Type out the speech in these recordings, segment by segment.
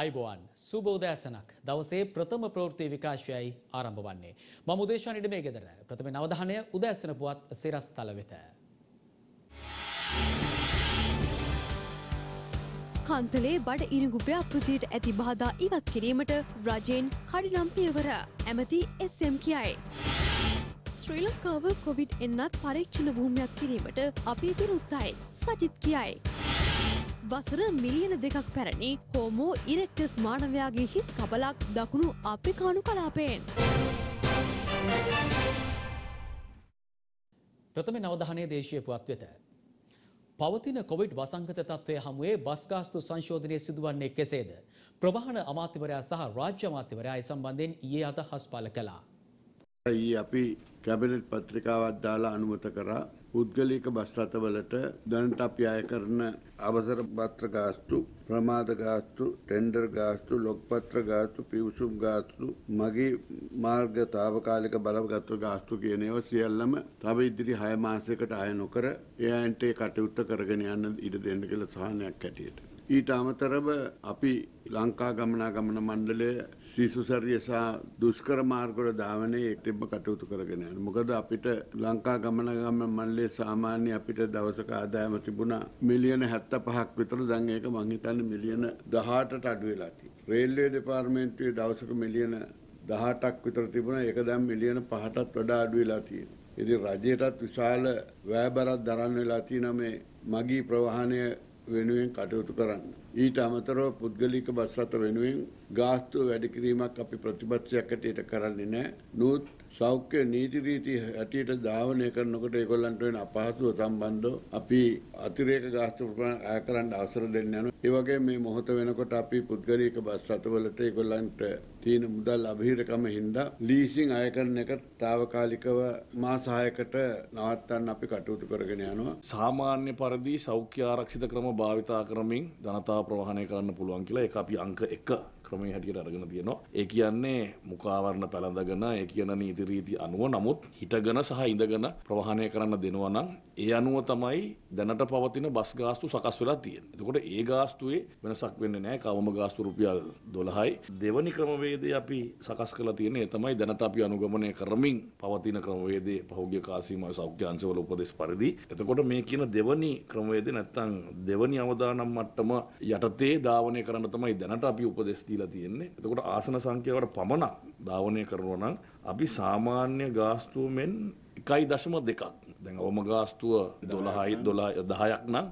අයිබෝවන් සුබෝදෑසනක් දවසේ ප්‍රථම ප්‍රෘතිය විකාශයයි ආරම්භ වන්නේ. මම උදේශවනිට මේ ගෙදර ප්‍රථම නවධානය උදෑසන පුවත් සිරස්ථල වෙත. කන්තලේ බඩ ඉරිගුපය අපෘතියට ඇති බාධා ඉවත් කිරීමට රජයෙන් කඩිනම් පියවර ඇමති එස්ම් කියයි. ශ්‍රී ලංකාව කොවිඩ් එන්නත් පරීක්ෂණ භූමයක් කිරීමට අපි විරුත්තයි සජිත් කියයි. වසර මිලියන දෙකක් පැරණි හෝමෝ ඉරෙක්ටස් මානවයාගේ හිත් කබලක් දකුණු අප්‍රිකානු කලාපයෙන්. ප්‍රථම නවධානය දේශය පුවත් වෙත. පවතින කොවිඩ් වසංගත තත්ත්වය හමුවේ බස්ගාස්තු සංශෝධනය සිදුවන්නේ කෙසේද. ප්‍රභාන අමාත්‍යවරයා සහ රාජ්‍ය අමාත්‍යවරයා සම්බන්ධයෙන් ඊයේ අදහස් පල කළා. ඊ අපි කැබිනට් පත්‍රිකාවක් දාලා අනුමත කරා පුද්ගලික බස් රථවලට දැනට අපි අය කරන අවසර පත්‍ර ගාස්තු ප්‍රමාද ගාස්තු ටෙන්ඩර් ගාස්තු ලොක්පත්‍ර ගාස්තු පිවිසුම් ගාස්තු මගේ මාර්ග తాවකාලික බලවගත්තු ගාස්තු කියන ඒවා සියල්ලම තව ඉදිරි 6 මාසයකට අය නොකර එයන්ට ඒ කටයුත්ත කරගෙන යන්න ඉඩ දෙන්න කියලා සහනයක් ඇටියට ඊට අමතරව අපි ලංකා ගමනාගමන මණ්ඩලය සීසුසරිය සහ දුෂ්කර මාර්ගවල ධාවනයේ එක්ටෙම්බ කටයුතු කරගෙන යනවා. මොකද අපිට ලංකා ගමනාගමන මණ්ඩලයේ සාමාන්‍ය අපිට දවසක ආදායම තිබුණා මිලියන 75ක් විතර. දැන් ඒක මං හිතන්නේ මිලියන 18ට අඩු වෙලා තියෙනවා. රේල්වේ දෙපාර්තමේන්තුවේ දවසක මිලියන 18ක් විතර තිබුණා. ඒක දැන් මිලියන 5ටත් වඩා අඩු වෙලා තියෙනවා. ඉතින් රජයටත් විශාල වැයබරක් දරන්න වෙලා තියෙනවා මේ මගී ප්‍රවාහනය වෙනුවෙන් කටයුතු කරන්න. ඊට අමතරව පුද්ගලික බස් රථ වෙනුවෙන් ගාස්තු වැඩි කිරීමක් අපි ප්‍රතිපත්තියක් ඇටයට කරන්නේ නැහැ. නූත් සෞඛ්‍ය නීති රීති හැටියට ධාවනය කරනකොට ඒගොල්ලන්ට වෙන අපහසුව සම්බන්ධව අපි අතිරේක ගාස්තු ප්‍රමාණ අය කරන්න අවසර දෙන්න යනවා. ඒ වගේම මේ මොහොත වෙනකොට අපි පුද්ගලික බස් රථවලට ඒගොල්ලන්ට තියෙන මුදල් අභීරකම හින්දා ලීසින් අය කරන එක తాවකාලිකව මාස 6කට නවත්තන්න අපි කටයුතු කරගෙන යනවා. සාමාන්‍ය පරිදි සෞඛ්‍ය ආරක්ෂිත ක්‍රම භාවිතා කරමින් ධනතා ප්‍රවාහනය කරන්න පුළුවන් කියලා ඒක අපි අංක 1 ක්‍රමයේ හැටියට අරගෙන තියෙනවා. ඒ කියන්නේ මුඛාවරණ පැලඳගෙන ඒ කියන නීති රීති අනුව නමුත් හිටගෙන සහ ඉඳගෙන ප්‍රවාහනය කරන්න දෙනවා නම් ඒ අනුව තමයි දැනට පවතින බස් ගාස්තු සකස් වෙලා තියෙන්නේ. එතකොට ඒ ගාස්තුවේ වෙනසක් වෙන්නේ නැහැ. කවම ගාස්තු රුපියල් 12යි. දෙවනි ක්‍රමවේදය අපි සකස් කරලා තියෙන්නේ තමයි දැනට අපි අනුගමනය කරමින් පවතින ක්‍රමවේදයේ පහුගිය කාසීමා සෞඛ්‍ය අංශවල උපදෙස් පරිදි. එතකොට මේ කියන දෙවනි ක්‍රමවේදය නැත්තම් දෙවනි අවදානම් මට්ටම යටතේ ධාවනය කරන්න තමයි දැනට අපි උපදෙස් දීලා තියෙන්නේ. එතකොට ආසන සංඛ්‍යාවට පමණක් ධාවනය කරනවා නම් අපි සාමාන්‍ය ගාස්තුව මෙන් 1.2ක්. දැන් අවම ගාස්තුව 12යි 12 10ක් නම්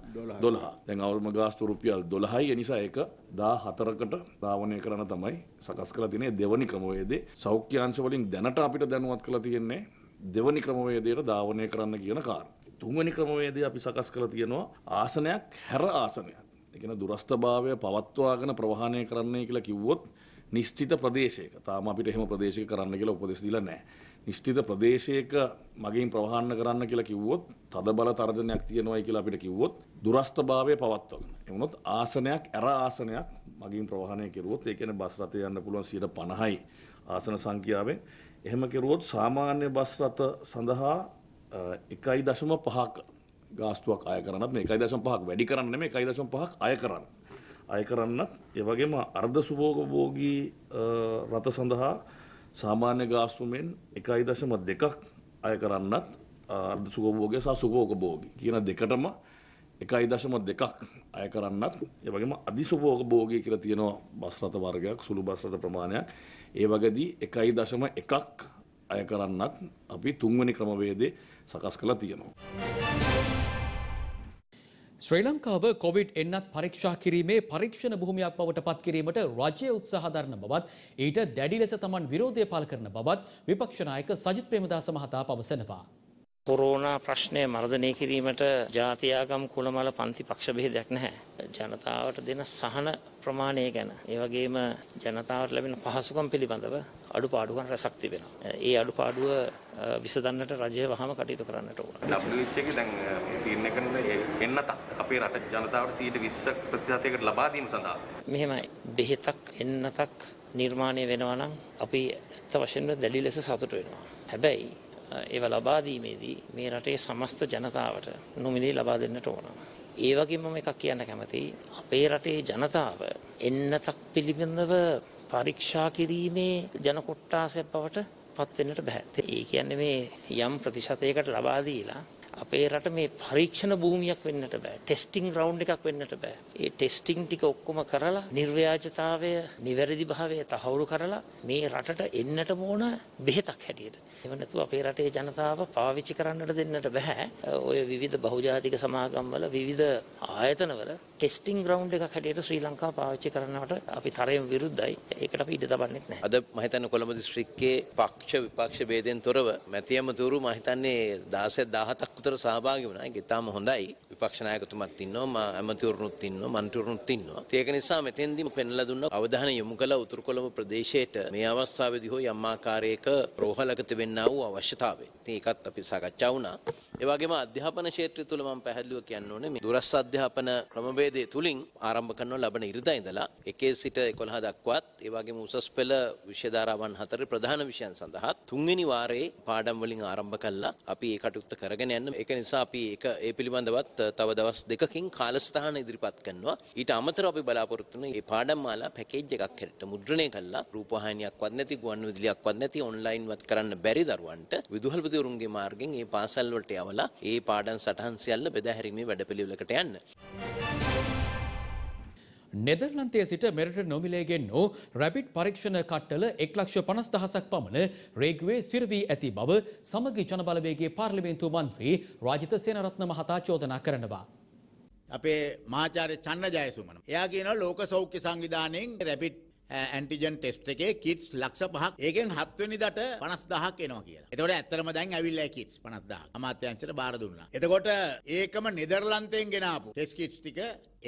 12. දැන් අවම ගාස්තුව රුපියල් 12යි. ඒ නිසා ඒක 14කට ධාවනය කරන තමයි සකස් කරලා තියෙන්නේ දෙවනි ක්‍රමවේදේ. සෞඛ්‍යාංශ වලින් දැනට අපිට දැනුවත් කරලා තියෙන්නේ දෙවනි ක්‍රමවේදයට ධාවනය කරන්න කියන කාරණා. තුන්වැනි ක්‍රමවේදය අපි සකස් කරලා තියෙනවා ආසනයක් හැර ආසනයක්. එකන දුරස්ථභාවය පවත්වාගෙන ප්‍රවාහණය කරන්නේ කියලා කිව්වොත් නිශ්චිත ප්‍රදේශයක තාම අපිට එහෙම ප්‍රදේශයක කරන්න කියලා උපදෙස් දීලා නැහැ. නිශ්චිත ප්‍රදේශයක මගින් ප්‍රවාහන කරන්න කියලා කිව්වොත් තද බල තර්ජනයක් තියෙනවායි කියලා අපිට කිව්වොත් දුරස්ථභාවය පවත්වාගෙන. ඒ වුණොත් ආසනයක් ඇර ආසනයක් මගින් ප්‍රවාහනය කෙරුවොත් ඒ කියන්නේ බස් රථය යන්න පුළුවන් 150යි ආසන සංඛ්‍යාවෙන්. එහෙම කෙරුවොත් සාමාන්‍ය බස් රථ සඳහා 1.5ක ගාස්තුවක් අය කරන්නත් මේ 1.5ක් වැඩි කරන්න නෙමෙයි 1.5ක් අය කරන්න. අය කරන්නත් ඒ වගේම අර්ධ සුභෝගභෝගී රත සඳහා සාමාන්‍ය ගාස්තුමෙන් 1.2ක් අය කරන්නත් අර්ධ සුභෝගභෝගී සහ සුභෝගභෝගී කියන දෙකටම 1.2ක් අය කරන්නත් ඒ වගේම අධි සුභෝගභෝගී කියලා තියෙනවා බස් රථ වර්ගයක් සුළු බස් රථ ප්‍රමාණයක්. ඒ වගේදී 1.1ක් අය කරන්නත් අපි තුන්වැනි ක්‍රමවේදේ සකස් කළා තියෙනවා. ශ්‍රී ලංකාව කොවිඩ් එන්නත් පරීක්ෂා කිරීමේ පරීක්ෂණ භූමියක් බවට පත්කිරීමට රජය උත්සාහ දරන බවත් ඊට දැඩි ලෙස තමන් විරෝධය පළ කරන බවත් විපක්ෂ නායක සජිත් ප්‍රේමදාස මහතා පවසනවා. කොරෝනා ප්‍රශ්නය මර්ධනය කිරීමට ජාතියාගම් කුලමල පන්ති පක්ෂ බෙහෙදයක් නැහැ. ජනතාවට දෙන සහන ප්‍රමාණය ගැන ඒ වගේම ජනතාවට ලැබෙන පහසුකම් පිළිබඳව අඩුපාඩුකම් රැසක් තිබෙනවා. ඒ අඩුපාඩුව විසඳන්නට රජය වහම කටයුතු කරන්නට ඕන. ඩබ්ලිව් එකේ දැන් තීරණය කරන එන්නත් අපේ රට ජනතාවට 120 ප්‍රතිශතයකට ලබා දීම සඳහා මෙහෙමයි බෙහෙතක් එන්නතක් නිර්මාණය වෙනවා නම් අපි ඇත්ත වශයෙන්ම දැඩි ලෙස සතුට වෙනවා. හැබැයි ඒව ලබා දීමේදී මේ රටේ සමස්ත ජනතාවට නොමිලේ ලබා දෙන්නට ඕන. ඒ වගේම මම එකක් කියන්න කැමතියි. අපේ රටේ ජනතාව එන්නතක් පිළිබඳව පරීක්ෂා කිරීමේ ජනකොට්ටාසයක් බවට පත් වෙන්නට බෑ. ඒ කියන්නේ මේ යම් ප්‍රතිශතයකට ලබා දීලා අපේ රට මේ පරීක්ෂණ භූමියක් වෙන්නට බෑ. ටෙස්ටිං රවුන්ඩ් එකක් වෙන්නට බෑ. ඒ ටෙස්ටිං ටික ඔක්කොම කරලා නිර්ව්‍යාජතාවය නිවැරදි භාවය තහවුරු කරලා මේ රටට එන්නට ඕන බෙහෙතක් හැටියට. එහෙම නැතුව අපේ රටේ ජනතාව පාවිච්චි කරන්නට දෙන්නට බෑ. ඔය විවිධ බහුජාතික සමාගම්වල විවිධ ආයතනවල ටෙස්ටිං ග්‍රවුන්ඩ් එකක් හැටියට ශ්‍රී ලංකාව පාවිච්චි කරනවට අපි තරයෙන් විරුද්ධයි. ඒකට අපි ඉඩ තබන්නෙත් නැහැ. අද මම හිතන්නේ කොළඹ දිස්ත්‍රික්කයේ පක්ෂ විපක්ෂ ભેදයෙන් තොරව මැතිඇමතුරු මම හිතන්නේ 16 17ක් විතර සහභාගී වුණා. ඒක ඊටාම හොඳයි. විපක්ෂ නායකතුමත් ඉන්නවා, ඇමතිවරුනුත් ඉන්නවා. ඉන්නවා මන්ටුරුනුත් ඉන්නවා. ඒක නිසා මෙතෙන්දිම පෙන්ලා දුන්න අවධානය යොමු කළ උතුරු කොළඹ ප්‍රදේශයට මේ අවස්ථාවේදී හෝ යම් ආකාරයක රෝහලක තිබෙන්නා වූ අවශ්‍යතාවය. ඉතින් ඒකත් අපි සාකච්ඡා වුණා. ඒ වගේම අධ්‍යාපන ක්ෂේත්‍රය තුල මම පැහැදිලිව කියන්න ඕනේ මේ දුරස් අධ්‍යාපන ක්‍රමවේදය තුලින් ආරම්භ කරන ලබන ඉරිදා ඉඳලා 1 සිට 11 දක්වාත් ඒ වගේම උසස් පෙළ විෂය ධාරාවන් හතරේ ප්‍රධාන විෂයන් සඳහා තුන්වෙනි වාරයේ පාඩම් වලින් ආරම්භ කළා. අපි ඒ කටයුත්ත කරගෙන යන්න. ඒක නිසා අපි ඒක ඒ පිළිබඳවත් තව දවස් දෙකකින් කාලසටහන ඉදිරිපත් කරනවා. ගන්නවා. ඊට අමතරව අපි බලාපොරොත්තු වෙන මේ පාඩම් මාලා පැකේජ් එකක් හැටියට මුද්‍රණය කළා රූපවාහිනියක්වත් නැති ගුවන් විදුලියක්වත් නැති ඔන්ලයින්වත් කරන්න බැරි දරුවන්ට විදුහල්පතිවරුන්ගේ මාර්ගෙන් මේ පාසල් වලට යවලා ඒ පාඩම් සටහන් සියල්ල බෙදා හැරීමේ වැඩපිළිවෙලකට යන්න. නෙදර්ලන්තය සිට මෙරට නොමිලේගෙන් වූ රැබිට් පරීක්ෂණ කට්ටල එක් ලක්ෂ පනස් දහසක් පමණ රේගුවේ සිරවී ඇති බව සමගි ජනබලවේගේ පාර්ලිමේන්තු මන්ත්‍රී රාජිත සේනරත්න මහතා චෝදනා කරනවා. අපේ මාචාර්ය චන්න ජයසුමන. එයා කියනවා ලෝක සෞඛ්‍ය සංවිධානයෙන් රැපිඩ් ඇන්ටිජන් ටෙස්ට් එකේ කිට්ස් ලක්ෂ පහක් ඒකෙන් හත්වෙනිදට පනස් දහක් එනවා කියලා. එතකොට ඇත්තරම දැන් ඇවිල්ලා කිට්ස් 50000ක් අමාත්‍යාංශයට බාර දුන්නා. එතකොට ඒකම නෙදර්ලන්තයෙන් ගෙනාපු ටෙස්ට් කිට්ස් ටික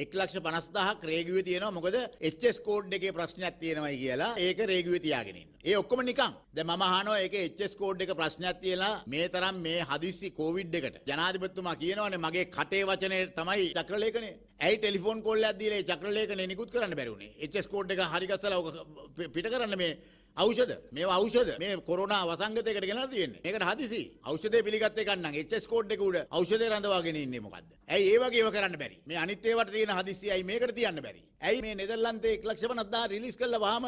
1,50,000ක් රේගුවේ තියෙනවා මොකද HS කෝඩ් එකේ ප්‍රශ්නයක් තියෙනවායි කියලා ඒක රේගුවේ තියාගෙන ඉන්න. ඒ ඔක්කොම නිකන්. දැන් මම අහනවා ඒකේ HS කෝඩ් එක ප්‍රශ්නයක් තියලා මේ තරම් මේ හදිස්සි කොවිඩ් එකට ජනාධිපතිතුමා කියනවානේ මගේ කටේ වචනේ තමයි චක්‍රලේඛනේ. ඇයි ටෙලිෆෝන් කෝල් එකක් දීලා ඒ චක්‍රලේඛනේ නිකුත් කරන්න බැරි වුනේ? HS කෝඩ් එක හරි ගස්සලා ඔක පිට කරන්න මේ ෞෂධ මේ ෞෂධ මේ කොරනා වසංගතයකට ගෙන තියෙන්නේ. මේකට හදිසි. ඖෂධය පිළිගත් එකක් නම් HS කෝඩ් එක උඩ ඖෂධය රඳවාගෙන ඉන්නේ මොකද්ද? ඇයි ඒ වගේ ඒවා කරන්න බැරි? මේ අනිත් ඒවට තියෙන හදිසියයි මේකට තියන්න බැරි. ඇයි මේ නෙදර්ලන්තේ 1,50,000 රිලීස් කළා වහම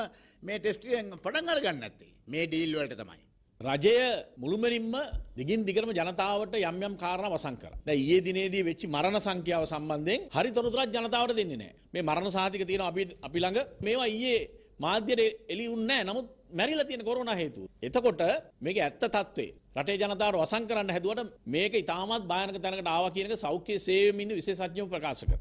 මේ ටෙස්ට් එකෙන් පටන් අරගන්න නැත්තේ? මේ ඩීල් වලට තමයි. රජය මුළුමනින්ම දිගින් දිගටම ජනතාවට යම් යම් කාරණා වසන් කරා. දැන් ඊයේ දිනේදී වෙච්ච මරණ සංඛ්‍යාව සම්බන්ධයෙන් හරි තොරතුරක් ජනතාවට දෙන්නේ නැහැ. මේ මරණ සාහිතික තියෙන අපි අපි ළඟ මේවා ඊයේ මාධ්‍යයට එළියුන්නේ නැහැ. නමුත් මැරිලා තියෙන කොරෝනා හේතුව. එතකොට මේක ඇත්ත తත්වේ. රටේ ජනතාව වසන් කරන්න හැදුවට මේක ඉතාමත් භයානක තැනකට ආවා කියන එක සෞඛ්‍ය සේවයෙන් ඉන්න විශේෂඥයෝ ප්‍රකාශ කරනවා.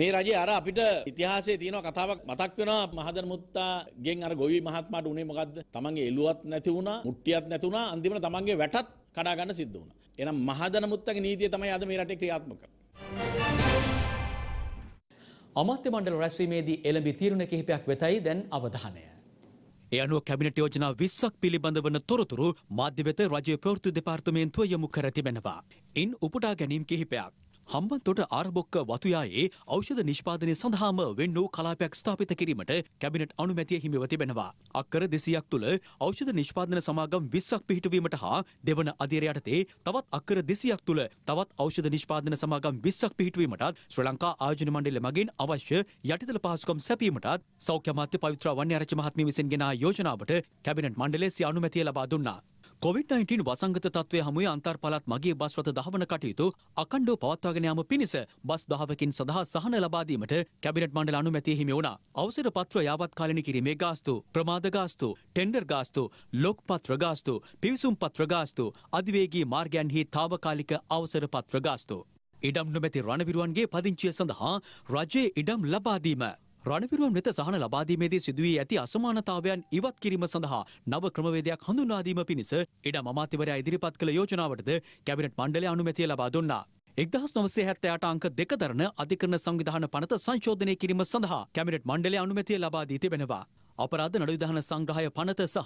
මේ රජයේ අර අපිට ඉතිහාසයේ තියෙන කතාවක් මතක් වෙනවා මහදන මුත්තාගෙන් අර ගොවි මහත්මයාට උනේ මොකද්ද? තමන්ගේ එළුවත් නැති වුණා, මුට්ටියත් නැති වුණා, අන්තිමට තමන්ගේ වැටත් කඩා ගන්න සිද්ධ වුණා. එහෙනම් මහදන මුත්තාගේ නීතිය තමයි අද මේ රටේ ක්‍රියාත්මක කරන්නේ. අමාත්‍ය මණ්ඩල රැස්වීමේදී එළඹි තීරණ කිහිපයක් වෙතයි දැන් අවධානය. ඒ අනුව කැබිනට යෝජනා 20ක් පිළිබඳ වන තොරතුරු මාධ්‍ය වෙත රජය ප්‍රවෘත්ති දෙපාර්තමේන්තුව යොමු කර තිබෙනවා. ඉන් උපුටා ගැනීම් කිහිපයක් හම්බන්තොට ආරබොක්ක වතුයායේ ඖෂධ නිෂ්පාදනය සඳහාම වෙන් වූ කලාපයක් ස්ථාපිත කිරීමට කැබිනට් අනුමැතිය හිමිව තිබෙනවා. අක්කර දෙසියක් තුළ ඖෂධ නිෂ්පාදන සමාගම් විස්සක් පිහිටුවීමට හා දෙවන අධීර යටතේ තවත් අක්කර දෙසියක් තුළ තවත් ඖෂධ නිෂ්පාදන සමාගම් විස්සක් පිහිටුවීමටත් ශ්‍ර ලංකා ආයෝජන මණ්ඩල මගින් අවශ්‍ය යටිතල පහසුකම් සැපීමටත් සෞඛ්‍ය අමාත්‍ය පවිත්‍ර වන්‍ය ආරච්චි මහත්මිය විසින් ගෙනා යෝජනාවට කැබිනට් මණ්ඩලය සිය අනුමැතිය ලබා දුන්නා. කොවිD-19 වසංගත තත්ත්වය හමුවේ අන්තර් පළාත් මගේ බස් රථ දහවන කටයුතු අකණ්ඩව පවත්වාගෙන යාම පිණිස බස් දහවකින් සඳහා සහන ලබා දීමට කැබිනට් මණ්ඩල අනුමැතිය හිමි වුණා. අවසර පත්‍ර යාවත්කාලින කිරීමේ ගාස්තු, ප්‍රමාද ගාස්තු, ටෙන්ඩර් ගාස්තු, ලොක් පත්‍ර ගාස්තු, පිවිසුම් පත්‍ර ගාස්තු, අධිවේගී මාර්ගයන්හි తాවකාලික අවසර පත්‍ර ගාස්තු. ඉඩම් නොමැති රණවිරුවන්ගේ පදිංචිය සඳහා රජයේ ඉඩම් ලබා දීම රණවිරුවන් වෙත සහන ලබාදීමේදී සිදුවී ඇති අසමානතාවයන් ඉවත් කිරීම සඳහා නව ක්‍රමවේදයක් හඳුන්වාදීම පිණිස ඉඩම් අමාත්‍යවරයා ඉදිරිපත් කළ යෝජනාවටද කැබිනට් මණ්ඩලය අනුමැතිය ලබා දුන්නා. එක්දහස් නොවසේ හැත්තයාට අංක දෙකදරන අධිකරණ සංවිධාන පනත සංශෝධනය කිරීම සඳහා කැමිනට් මණ්ඩලය අනුමැතිය ලබාදී තිබෙනවා. අපරාධ නඩුවිධාන සංග්‍රහය පනත සහ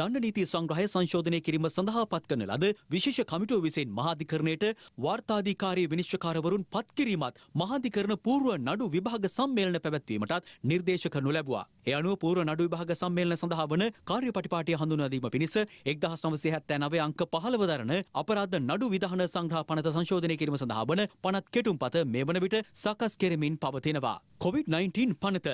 දණ්ඩ නීති සංග්‍රහය සංශෝධනය කිරීම සඳහා පත්කරන ලද විශේෂ කමිටුව විසින් මහාධිකරණයට වාර්තාධිකාරී විනිශ්චකාරවරුන් පත් කිරීමත් මහාධිකරණ පූර්ව නඩු විභාග සම්මේලන පැවැත්වීමටත් නිර්දේශ කරනු ලැබුවා. ඒ අනුව පූර්ව නඩු විභාග සම්මේලන සඳහා වන කාර්යපටිපාටිය හඳුනාදීම පිණිස 1979 අංක 15 දරන අපරාධ නඩු විධාන සංග්‍රහ පනත සංශෝධනය කිරීම සඳහා වන පනත් කෙටුම්පත මේ වන විට සකස් කෙරෙමින් පවතිනවා. COVID-19 පනත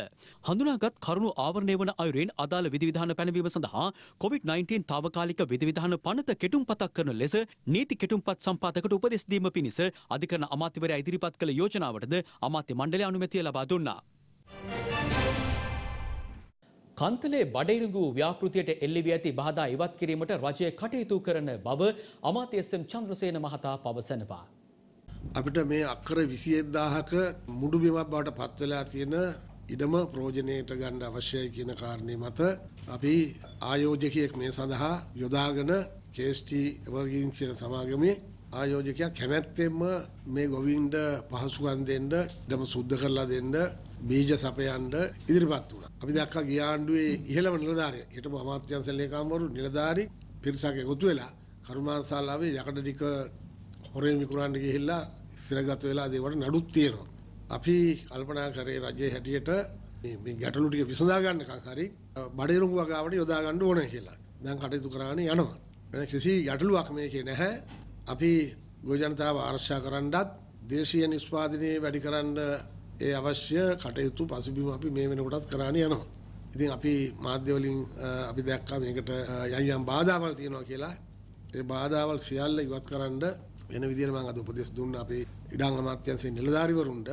හඳුනාගත් කරුණු ආවරණය වන අයුරින් අදාළ විධිවිධාන පැනවීම සඳහා COVID-19 තාවකාලික විධිවිධාන පනත කෙටුම්පතක් කරන ලෙස නීති කෙටුම්පත් සම්පාදකට උපදෙස් දීම පිණිස අධිකරණ අමාත්‍යවරයා ඉදිරිපත් කළ යෝජනාවටද අමාත්‍ය මණ්ඩලය අනුමැතිය ලබා දුන්නා. කන්තලේ බඩයිරුගු ව්‍යාපෘතියට එල්ලිවී ඇති බාධා ඉවත් කිරීමට රජය කටයුතු කරන බව අමාත්‍ය එස්.එම්. චන්ද්‍රසේන මහතා පවසනවා. අපිට මේ අක්කර 21000ක මුඩු බිමක් බවට පත් වෙලා තියෙන ඉඩම ප්‍රෝජනයට ගන්න අවශ්‍යයි කියන කාරණේ මත අපි ආයෝජකයෙක් මේ සඳහා යොදාගෙන KST වර්ගින් කියන සමාගමේ ආයෝජකයා කැමැත්තෙන්ම මේ ගොවින්ට පහසුකම් දෙන්න, ඉඩම සුද්ධ කරලා දෙන්න, බීජ සපයන්න ඉදිරිපත් වුණා. අපි දැක්කා ගිය ආණ්ඩුවේ ඉහළම නිලධාරිය, හිටපු අමාත්‍යංශ ලේකම්වරු නිලධාරි පිරිසක් එකතු වෙලා කරුණාසාලාවේ යකඩ ටික හොරෙන් විකුණන්න ගිහිල්ලා ඉස්සරගත වෙලා දේවට නඩුත් තියෙනවා. අපි කල්පනා කරේ රජයේ හැටියට මේ ගැටලු ටික විසඳා ගන්නකන් හරි බඩේරුම් වගාවට යොදා ගන්න ඕනේ කියලා. දැන් කටයුතු කරානේ යනවා. වෙන කිසි ගැටලුවක් මේකේ නැහැ. අපි ගොජනතාව ආරක්ෂා කරන්නත් දේශීය නිෂ්පාදනයේ වැඩි කරන්න ඒ අවශ්‍ය කටයුතු පසුබිම අපි මේ වෙනකොටත් කරානේ යනවා. ඉතින් අපි මාධ්‍ය වලින් අපි දැක්කා මේකට යම් යම් බාධාවල් තියෙනවා කියලා. ඒ බාධාවල් සියල්ල ඉවත් කරන්න වෙන විදිහට මම අද උපදෙස් දුන්න අපේ ඉඩම් අමාත්‍යංශයේ නිලධාරිවරුන්ට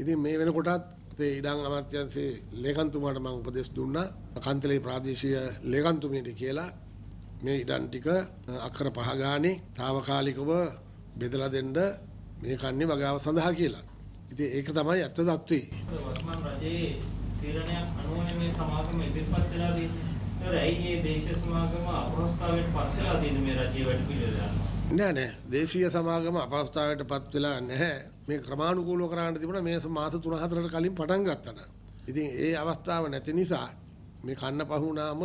ඉතින් මේ වෙනකොටත් අපේ ඉඩම් අමාත්‍යංශයේ ලේකම්තුමාට මම උපදෙස් දුන්නා කන්තලේ ප්‍රාදේශීය ලේකම්තුමියට කියලා මේ ඉඩම් ටික අක්කර පහ ගානේ తాවකාලිකව බෙදලා දෙන්න මේ කන්නේ වගාව සඳහා කියලා. ඉතින් ඒක තමයි ඇත්ත தત્ත්වය. වර්තමාන රජයේ තීරණයක් අනුව මේ සමාගම ඉදිරිපත් වෙලා තියෙන්නේ. ඒයි මේ දේශ සමාගම අපහසුතාවයට පත් වෙලා තියෙන්නේ මේ රජයේ වැඩ පිළිවෙල. නෑ නෑ දේශීය සමාගම අපහසුතාවයට පත් වෙලා නැහැ. මේ ක්‍රමානුකූලව කරන්න තිබුණා මේ මාස 3-4කට කලින් පටන් ගත්තා නම්. ඉතින් ඒ අවස්ථාව නැති නිසා මේ කන්න පහුණාම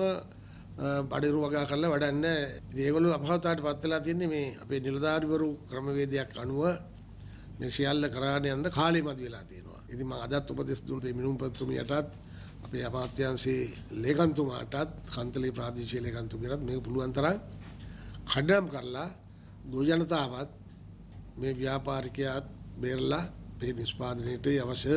බඩිරු වගා කරලා වැඩක් නැහැ. ඉතින් ඒගොල්ලෝ අපහසුතාවට පත් වෙලා තියෙන්නේ මේ අපේ නිලධාරිවරු ක්‍රමවේදයක් අනුව මේ සියල්ල කරාගෙන යන්න කාලෙ මදි වෙලා තියෙනවා. ඉතින් මම අදත් උපදෙස් දුන්න මේ මිනුම්පතිතුමියටත් අපේ අමාත්‍යාංශයේ ලේකම්තුමාටත් කන්තලේ ප්‍රාදේශීය ලේකම්තුමියටත් මේක පුළුවන් තරම් කඩම් කරලා දුජනතාවත් මේ ව්‍යාපාරිකයාත් බේරලා මේ නිෂ්පාදනයේට අවශ්‍ය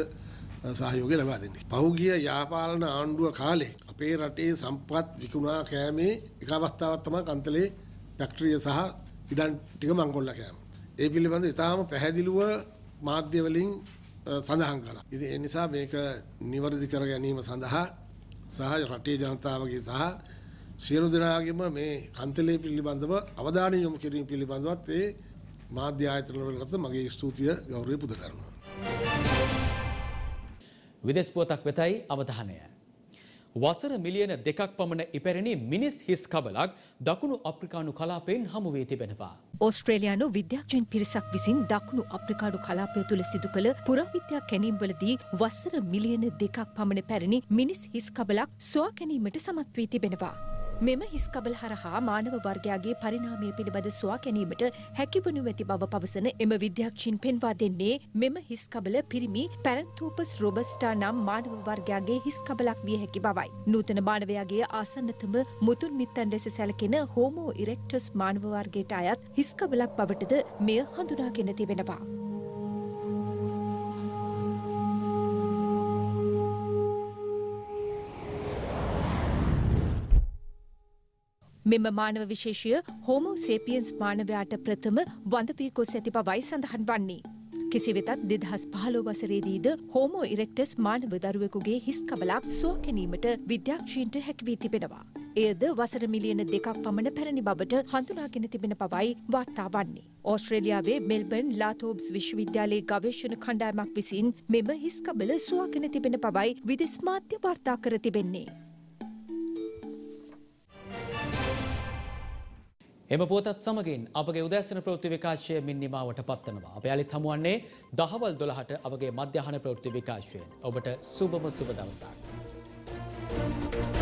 සහයෝගය ලබා දෙන්නේ. පහුගිය යාපාලන ආණ්ඩුව කාලේ අපේ රටේ සම්පත් විකුණා කෑමේ එක අවස්ථාවක් තමයි කන්තලේ ෆැක්ටරිය සහ ඉඩම් ටික මංගොල්ලා කෑම. ඒ පිළිබඳව ඉතාම පැහැදිලිව මාධ්‍ය වලින් සඳහන් කළා. ඉතින් ඒ නිසා මේක නිවැරදි කර ගැනීම සඳහා සහ රටේ ජනතාවගේ සහ සියලු දෙනාගේම මේ කන්තලේ පිළිබඳව අවධානය යොමු කිරීම පිළිබඳවත් ඒ මාධ්‍ය ආයතනවල නැත මගේ ස්තුතිය ගෞරවය පුද කරනවා. විදෙස් පුවතක් වෙතයි අවධානය. වසර මිලියන දෙකක් පමණ ඉපැරණි මිනිස් හිස් කබලක් දකුණු අප්‍රිකානු කලාපයෙන් හමුවේ තිබෙනවා. ඕස්ට්‍රේලයානු විද්‍යාඥයන් පිරිසක් විසින් දකුණු අප්‍රිකානු කලාපය තුළ සිදු කළ පුරාවිද්‍යා කැණීම්වලදී වසර මිලියන දෙකක් පමණ පැරණි මිනිස් හිස් කබලක් සොයා ගැනීමට සමත් වී තිබෙනවා. මෙම හිස්කබල් හරහා මානව වර්ගයාගේ පරිණාමය පිළිබඳ ස්වා කැනීමට හැකිවනු ඇති බව පවසන එම විද්‍යක්ෂීන් පෙන්වා දෙන්නේ මෙම හිස්කබල පිරිමි පැරන්තූපස් රොබස්ටා නම් මානව වර්ගයාගේ හිස්කබලක් විය හැකි බවයි. නූතන මානවයාගේ ආසන්නතම මුතුන් මිත්තන් ලෙස සැලකෙන හෝමෝ ඉරෙක්ටස් මානව වර්ගයට අයත් හිස්කබලක් බවටද මෙය හඳුනාගෙන තිබෙනවා. මෙම මානව විශේෂය හෝමෝසේපියන්ස් මානවයාට ප්‍රථම වඳපී කොස් ඇති බවයි සඳහන් වන්නේ. කිසි වෙතත් දෙදහස් පහලෝ වසරේදීද හෝමෝ ඉරෙක්ටස් මානව දරුවෙකුගේ හිස් කබලක් සුව කැනීමට විද්‍යක්ෂීන්ට හැකිවී තිබෙනවා. එයද වසර මිලියන දෙකක් පමණ පැරණි බවට හඳුනාගෙන තිබෙන පවයි වාර්තා වන්නේ. ඕස්ට්‍රේලියාවේ මෙල්බර්න් ලාතෝබ්ස් විශ්වවිද්‍යාලයේ ගවේෂණ කණ්ඩායමක් විසින් මෙම හිස්කබල සුවගෙන තිබෙන පවයි විදෙස් මාධ්‍ය වාර්තා කර තිබෙන්නේ. එම පුවතත් සමගින් අපගේ උදෑසන ප්‍රවෘත්ති විකාශය මින් නිමාවට පත්වනවා. අප යාලිත් හමුවන්නේ දහවල් 12ට අපගේ මධ්‍යහන ප්‍රවෘත්ති විකාශයෙන්. ඔබට සුබම සුබ දවසක්. Thank you.